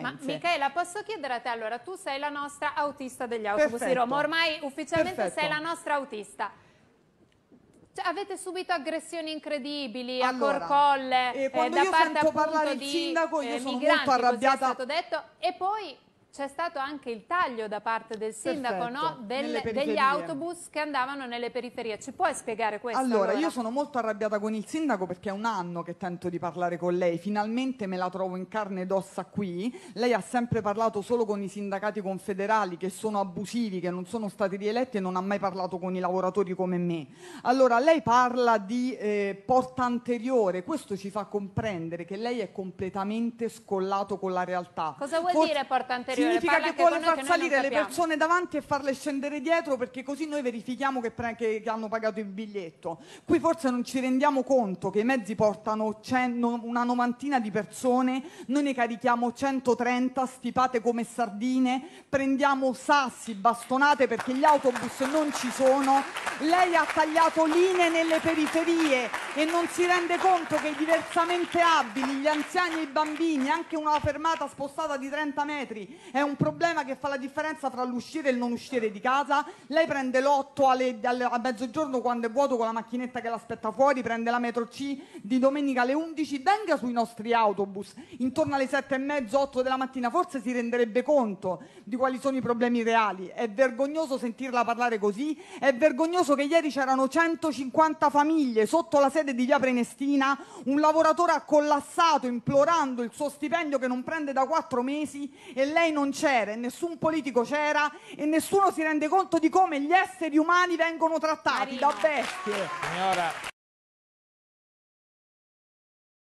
Ma Michela, posso chiedere a te allora, tu sei la nostra autista degli autobus Perfetto. di Roma, ormai ufficialmente Perfetto. sei la nostra autista. Cioè, avete subito aggressioni incredibili allora, a Corcolle, eh, eh quando eh, da io parte sento parlare di, il sindaco io eh, sono molto arrabbiata. Detto, e poi c'è stato anche il taglio da parte del sindaco no? del, degli autobus che andavano nelle periferie. Ci puoi spiegare questo? Allora, allora, io sono molto arrabbiata con il sindaco perché è un anno che tento di parlare con lei, finalmente me la trovo in carne ed ossa qui. Lei ha sempre parlato solo con i sindacati confederali che sono abusivi, che non sono stati rieletti e non ha mai parlato con i lavoratori come me. Allora, lei parla di eh, porta anteriore, questo ci fa comprendere che lei è completamente scollato con la realtà. Cosa vuol Forse... dire porta anteriore? Significa che vuole far che salire le persone davanti e farle scendere dietro perché così noi verifichiamo che, pre- che, hanno pagato il biglietto. Qui forse non ci rendiamo conto che i mezzi portano cen- una novantina di persone, noi ne carichiamo 130 stipate come sardine, prendiamo sassi, bastonate perché gli autobus non ci sono lei ha tagliato linee nelle periferie e non si rende conto che i diversamente abili, gli anziani e i bambini, anche una fermata spostata di 30 metri, è un problema che fa la differenza tra l'uscire e il non uscire di casa. Lei prende l'otto alle, alle, a mezzogiorno quando è vuoto con la macchinetta che l'aspetta fuori, prende la metro C di domenica alle 11, venga sui nostri autobus intorno alle 7 e mezzo, 8 della mattina, forse si renderebbe conto di quali sono i problemi reali. È vergognoso sentirla parlare così, è vergognoso caso che ieri c'erano 150 famiglie sotto la sede di Via Prenestina, un lavoratore ha collassato implorando il suo stipendio che non prende da quattro mesi e lei non c'era, e nessun politico c'era e nessuno si rende conto di come gli esseri umani vengono trattati Marina. da bestie. Signora.